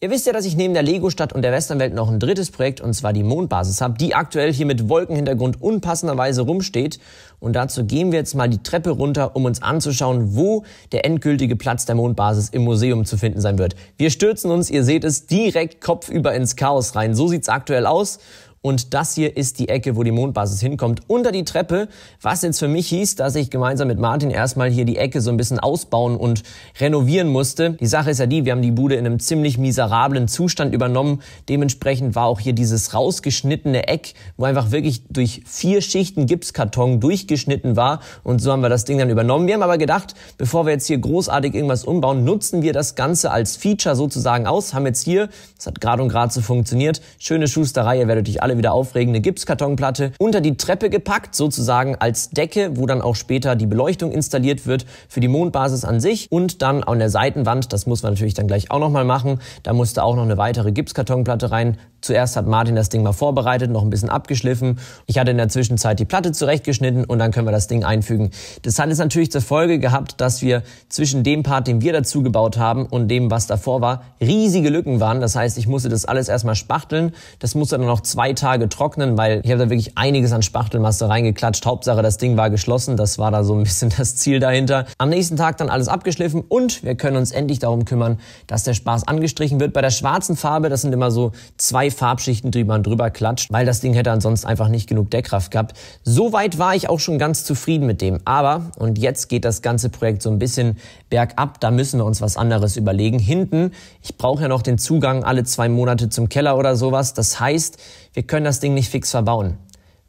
Ihr wisst ja, dass ich neben der Lego-Stadt und der Westernwelt noch ein drittes Projekt, und zwar die Mondbasis, habe, die aktuell hier mit Wolkenhintergrund unpassenderweise rumsteht. Und dazu gehen wir jetzt mal die Treppe runter, um uns anzuschauen, wo der endgültige Platz der Mondbasis im Museum zu finden sein wird. Wir stürzen uns, ihr seht es, direkt kopfüber ins Chaos rein. So sieht's aktuell aus. Und das hier ist die Ecke, wo die Mondbasis hinkommt, unter die Treppe, was jetzt für mich hieß, dass ich gemeinsam mit Martin erstmal hier die Ecke so ein bisschen ausbauen und renovieren musste. Die Sache ist ja die, wir haben die Bude in einem ziemlich miserablen Zustand übernommen. Dementsprechend war auch hier dieses rausgeschnittene Eck, wo einfach wirklich durch vier Schichten Gipskarton durchgeschnitten war. Und so haben wir das Ding dann übernommen. Wir haben aber gedacht, bevor wir jetzt hier großartig irgendwas umbauen, nutzen wir das Ganze als Feature sozusagen aus. Haben jetzt hier, das hat gerade und gerade so funktioniert, schöne Schusterei, ihr werdet euch alle eine wieder aufregende Gipskartonplatte unter die Treppe gepackt, sozusagen als Decke, wo dann auch später die Beleuchtung installiert wird für die Mondbasis an sich und dann an der Seitenwand, das muss man natürlich dann gleich auch nochmal machen, da musste auch noch eine weitere Gipskartonplatte rein, Zuerst hat Martin das Ding mal vorbereitet, noch ein bisschen abgeschliffen. Ich hatte in der Zwischenzeit die Platte zurechtgeschnitten und dann können wir das Ding einfügen. Das hat jetzt natürlich zur Folge gehabt, dass wir zwischen dem Part, den wir dazu gebaut haben und dem, was davor war, riesige Lücken waren. Das heißt, ich musste das alles erstmal spachteln. Das musste dann noch zwei Tage trocknen, weil ich habe da wirklich einiges an Spachtelmasse reingeklatscht. Hauptsache, das Ding war geschlossen. Das war da so ein bisschen das Ziel dahinter. Am nächsten Tag dann alles abgeschliffen und wir können uns endlich darum kümmern, dass der Spaß angestrichen wird. Bei der schwarzen Farbe, das sind immer so zwei Farbschichten, die man drüber klatscht, weil das Ding hätte ansonsten einfach nicht genug Deckkraft gehabt. Soweit war ich auch schon ganz zufrieden mit dem. Aber, und jetzt geht das ganze Projekt so ein bisschen bergab, da müssen wir uns was anderes überlegen. Hinten, ich brauche ja noch den Zugang alle zwei Monate zum Keller oder sowas. Das heißt, wir können das Ding nicht fix verbauen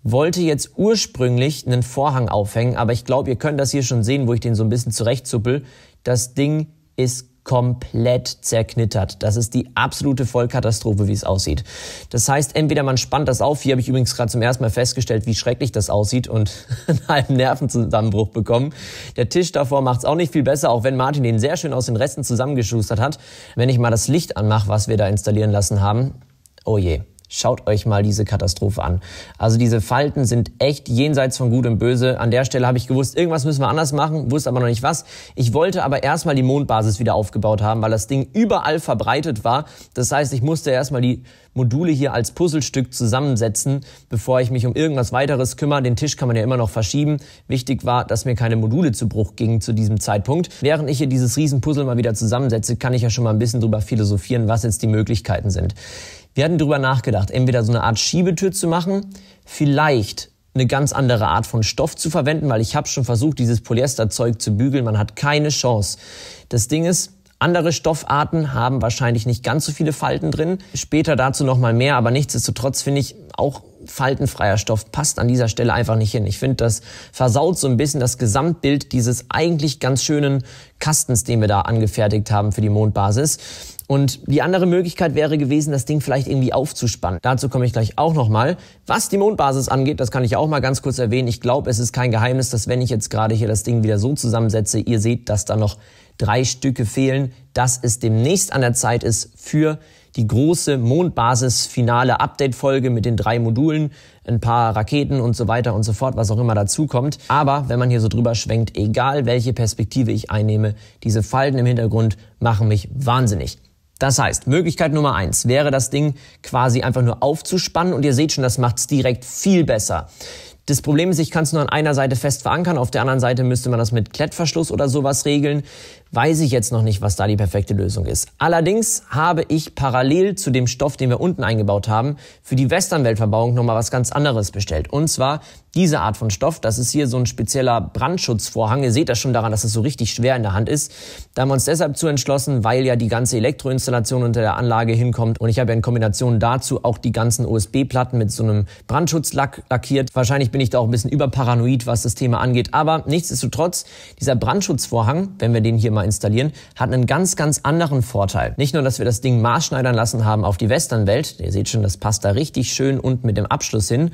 wollte jetzt ursprünglich einen Vorhang aufhängen, aber ich glaube, ihr könnt das hier schon sehen, wo ich den so ein bisschen zurechtzuppel. Das Ding ist komplett zerknittert. Das ist die absolute Vollkatastrophe, wie es aussieht. Das heißt, entweder man spannt das auf, hier habe ich übrigens gerade zum ersten Mal festgestellt, wie schrecklich das aussieht und einen halben Nervenzusammenbruch bekommen. Der Tisch davor macht es auch nicht viel besser, auch wenn Martin den sehr schön aus den Resten zusammengeschustert hat. Wenn ich mal das Licht anmache, was wir da installieren lassen haben, oh je. Schaut euch mal diese Katastrophe an. Also diese Falten sind echt jenseits von Gut und Böse. An der Stelle habe ich gewusst, irgendwas müssen wir anders machen, wusste aber noch nicht was. Ich wollte aber erstmal die Mondbasis wieder aufgebaut haben, weil das Ding überall verbreitet war. Das heißt, ich musste erstmal die Module hier als Puzzlestück zusammensetzen, bevor ich mich um irgendwas weiteres kümmere. Den Tisch kann man ja immer noch verschieben. Wichtig war, dass mir keine Module zu Bruch gingen zu diesem Zeitpunkt. Während ich hier dieses Riesenpuzzle mal wieder zusammensetze, kann ich ja schon mal ein bisschen drüber philosophieren, was jetzt die Möglichkeiten sind. Wir hatten darüber nachgedacht, entweder so eine Art Schiebetür zu machen, vielleicht eine ganz andere Art von Stoff zu verwenden, weil ich habe schon versucht, dieses Polyesterzeug zu bügeln. Man hat keine Chance. Das Ding ist, andere Stoffarten haben wahrscheinlich nicht ganz so viele Falten drin. Später dazu nochmal mehr, aber nichtsdestotrotz finde ich auch faltenfreier Stoff passt an dieser Stelle einfach nicht hin. Ich finde, das versaut so ein bisschen das Gesamtbild dieses eigentlich ganz schönen Kastens, den wir da angefertigt haben für die Mondbasis. Und die andere Möglichkeit wäre gewesen, das Ding vielleicht irgendwie aufzuspannen. Dazu komme ich gleich auch nochmal. Was die Mondbasis angeht, das kann ich auch mal ganz kurz erwähnen. Ich glaube, es ist kein Geheimnis, dass wenn ich jetzt gerade hier das Ding wieder so zusammensetze, ihr seht, dass da noch drei Stücke fehlen, dass es demnächst an der Zeit ist für die große Mondbasis-finale Update-Folge mit den drei Modulen, ein paar Raketen und so weiter und so fort, was auch immer dazu kommt. Aber wenn man hier so drüber schwenkt, egal welche Perspektive ich einnehme, diese Falten im Hintergrund machen mich wahnsinnig. Das heißt, Möglichkeit Nummer eins wäre das Ding quasi einfach nur aufzuspannen und ihr seht schon, das macht's direkt viel besser. Das Problem ist, ich kann es nur an einer Seite fest verankern, auf der anderen Seite müsste man das mit Klettverschluss oder sowas regeln weiß ich jetzt noch nicht, was da die perfekte Lösung ist. Allerdings habe ich parallel zu dem Stoff, den wir unten eingebaut haben, für die Westernweltverbauung nochmal was ganz anderes bestellt. Und zwar diese Art von Stoff. Das ist hier so ein spezieller Brandschutzvorhang. Ihr seht das schon daran, dass es das so richtig schwer in der Hand ist. Da haben wir uns deshalb zu entschlossen, weil ja die ganze Elektroinstallation unter der Anlage hinkommt. Und ich habe ja in Kombination dazu auch die ganzen USB-Platten mit so einem Brandschutzlack lackiert. Wahrscheinlich bin ich da auch ein bisschen überparanoid, was das Thema angeht. Aber nichtsdestotrotz, dieser Brandschutzvorhang, wenn wir den hier mal mal installieren, hat einen ganz, ganz anderen Vorteil. Nicht nur, dass wir das Ding maßschneidern lassen haben auf die Westernwelt, ihr seht schon, das passt da richtig schön unten mit dem Abschluss hin,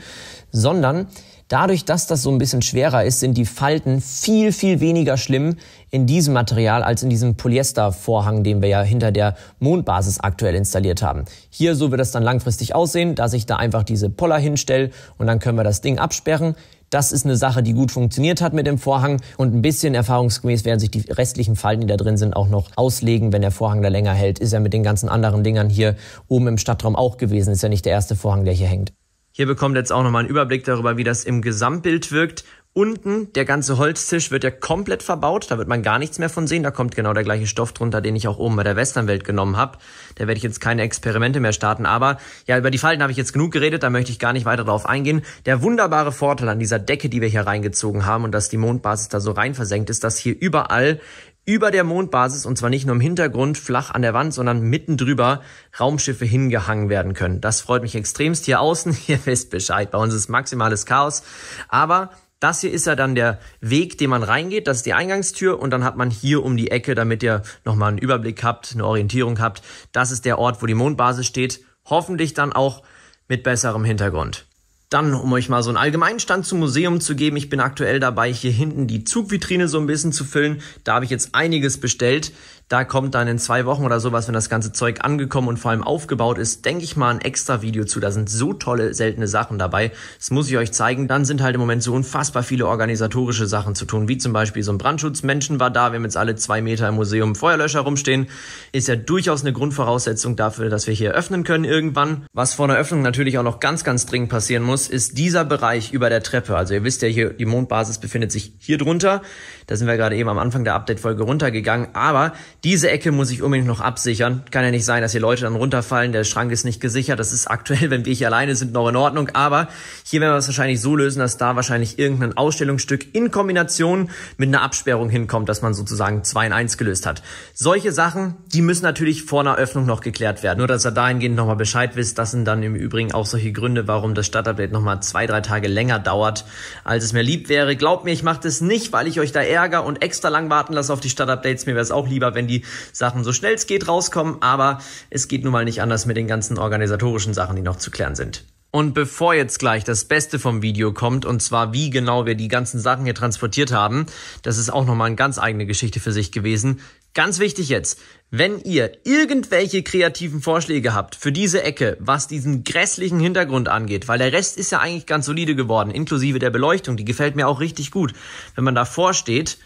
sondern Dadurch, dass das so ein bisschen schwerer ist, sind die Falten viel, viel weniger schlimm in diesem Material als in diesem Polyestervorhang, den wir ja hinter der Mondbasis aktuell installiert haben. Hier so wird das dann langfristig aussehen, dass ich da einfach diese Poller hinstelle und dann können wir das Ding absperren. Das ist eine Sache, die gut funktioniert hat mit dem Vorhang und ein bisschen erfahrungsgemäß werden sich die restlichen Falten, die da drin sind, auch noch auslegen, wenn der Vorhang da länger hält. Ist ja mit den ganzen anderen Dingern hier oben im Stadtraum auch gewesen. Ist ja nicht der erste Vorhang, der hier hängt. Hier bekommt jetzt auch nochmal einen Überblick darüber, wie das im Gesamtbild wirkt Unten der ganze Holztisch wird ja komplett verbaut, da wird man gar nichts mehr von sehen. Da kommt genau der gleiche Stoff drunter, den ich auch oben bei der Westernwelt genommen habe. Da werde ich jetzt keine Experimente mehr starten. Aber ja, über die Falten habe ich jetzt genug geredet, da möchte ich gar nicht weiter drauf eingehen. Der wunderbare Vorteil an dieser Decke, die wir hier reingezogen haben und dass die Mondbasis da so rein versenkt ist, dass hier überall über der Mondbasis und zwar nicht nur im Hintergrund flach an der Wand, sondern mitten drüber Raumschiffe hingehangen werden können. Das freut mich extremst hier außen. Ihr wisst Bescheid, bei uns ist maximales Chaos. Aber das hier ist ja dann der Weg, den man reingeht. Das ist die Eingangstür und dann hat man hier um die Ecke, damit ihr nochmal einen Überblick habt, eine Orientierung habt. Das ist der Ort, wo die Mondbasis steht. Hoffentlich dann auch mit besserem Hintergrund. Dann, um euch mal so einen allgemeinen Stand zum Museum zu geben, ich bin aktuell dabei, hier hinten die Zugvitrine so ein bisschen zu füllen. Da habe ich jetzt einiges bestellt. Da kommt dann in zwei Wochen oder sowas, wenn das ganze Zeug angekommen und vor allem aufgebaut ist, denke ich mal ein extra Video zu. Da sind so tolle, seltene Sachen dabei. Das muss ich euch zeigen. Dann sind halt im Moment so unfassbar viele organisatorische Sachen zu tun, wie zum Beispiel so ein Brandschutzmenschen war da. Wir haben jetzt alle zwei Meter im Museum Feuerlöscher rumstehen. Ist ja durchaus eine Grundvoraussetzung dafür, dass wir hier öffnen können irgendwann. Was vor der Öffnung natürlich auch noch ganz, ganz dringend passieren muss, ist dieser Bereich über der Treppe. Also ihr wisst ja hier, die Mondbasis befindet sich hier drunter. Da sind wir gerade eben am Anfang der Update-Folge runtergegangen. Aber diese Ecke muss ich unbedingt noch absichern. Kann ja nicht sein, dass hier Leute dann runterfallen. Der Schrank ist nicht gesichert. Das ist aktuell, wenn wir hier alleine sind, noch in Ordnung. Aber hier werden wir es wahrscheinlich so lösen, dass da wahrscheinlich irgendein Ausstellungsstück in Kombination mit einer Absperrung hinkommt, dass man sozusagen 2 in 1 gelöst hat. Solche Sachen, die müssen natürlich vor einer Öffnung noch geklärt werden. Nur, dass ihr dahingehend nochmal Bescheid wisst. Das sind dann im Übrigen auch solche Gründe, warum das Stadtupdate nochmal zwei, drei Tage länger dauert, als es mir lieb wäre. Glaubt mir, ich mache das nicht, weil ich euch da ärger und extra lang warten lasse auf die Stadtupdates. Mir wäre es auch lieber, wenn die die Sachen so schnell es geht rauskommen, aber es geht nun mal nicht anders mit den ganzen organisatorischen Sachen, die noch zu klären sind. Und bevor jetzt gleich das Beste vom Video kommt, und zwar wie genau wir die ganzen Sachen hier transportiert haben, das ist auch nochmal eine ganz eigene Geschichte für sich gewesen. Ganz wichtig jetzt, wenn ihr irgendwelche kreativen Vorschläge habt für diese Ecke, was diesen grässlichen Hintergrund angeht, weil der Rest ist ja eigentlich ganz solide geworden, inklusive der Beleuchtung, die gefällt mir auch richtig gut. Wenn man davor steht,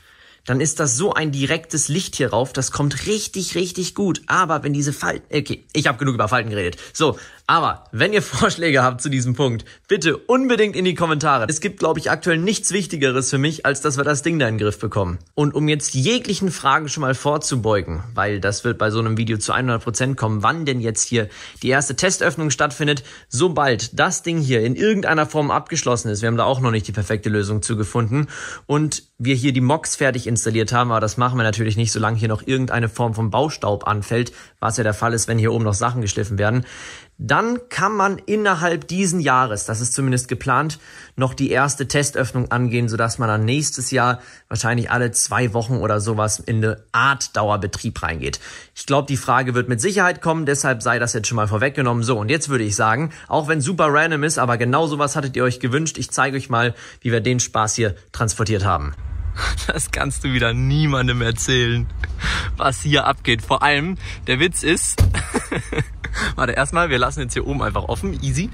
dann ist das so ein direktes Licht hier rauf, das kommt richtig, richtig gut. Aber wenn diese Falten, okay, ich habe genug über Falten geredet. So, aber wenn ihr Vorschläge habt zu diesem Punkt, bitte unbedingt in die Kommentare. Es gibt, glaube ich, aktuell nichts Wichtigeres für mich, als dass wir das Ding da in den Griff bekommen. Und um jetzt jeglichen Fragen schon mal vorzubeugen, weil das wird bei so einem Video zu 100% Prozent kommen, wann denn jetzt hier die erste Testöffnung stattfindet, sobald das Ding hier in irgendeiner Form abgeschlossen ist, wir haben da auch noch nicht die perfekte Lösung zu gefunden und wir hier die Mocks fertig installiert haben, aber das machen wir natürlich nicht, solange hier noch irgendeine Form von Baustaub anfällt, was ja der Fall ist, wenn hier oben noch Sachen geschliffen werden, dann kann man innerhalb diesen Jahres, das ist zumindest geplant, noch die erste Testöffnung angehen, sodass man dann nächstes Jahr wahrscheinlich alle zwei Wochen oder sowas in eine Art Dauerbetrieb reingeht. Ich glaube, die Frage wird mit Sicherheit kommen, deshalb sei das jetzt schon mal vorweggenommen. So, und jetzt würde ich sagen, auch wenn super random ist, aber genau sowas hattet ihr euch gewünscht. Ich zeige euch mal, wie wir den Spaß hier transportiert haben. Das kannst du wieder niemandem erzählen, was hier abgeht. Vor allem, der Witz ist... Warte, erstmal, wir lassen jetzt hier oben einfach offen, easy.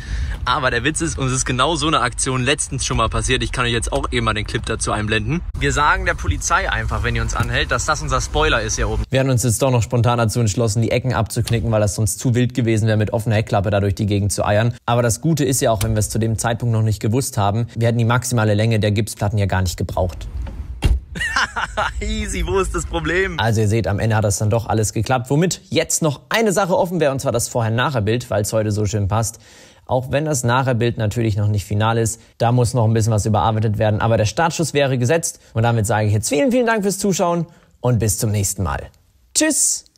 Aber der Witz ist, uns ist genau so eine Aktion letztens schon mal passiert. Ich kann euch jetzt auch eben mal den Clip dazu einblenden. Wir sagen der Polizei einfach, wenn die uns anhält, dass das unser Spoiler ist hier oben. Wir haben uns jetzt doch noch spontan dazu entschlossen, die Ecken abzuknicken, weil das sonst zu wild gewesen wäre, mit offener Heckklappe da durch die Gegend zu eiern. Aber das Gute ist ja auch, wenn wir es zu dem Zeitpunkt noch nicht gewusst haben, wir hätten die maximale Länge der Gipsplatten ja gar nicht gebraucht. Easy, wo ist das Problem? Also ihr seht, am Ende hat das dann doch alles geklappt. Womit jetzt noch eine Sache offen wäre, und zwar das Vorher-Nachher-Bild, weil es heute so schön passt. Auch wenn das Nachher-Bild natürlich noch nicht final ist, da muss noch ein bisschen was überarbeitet werden. Aber der Startschuss wäre gesetzt. Und damit sage ich jetzt vielen, vielen Dank fürs Zuschauen und bis zum nächsten Mal. Tschüss!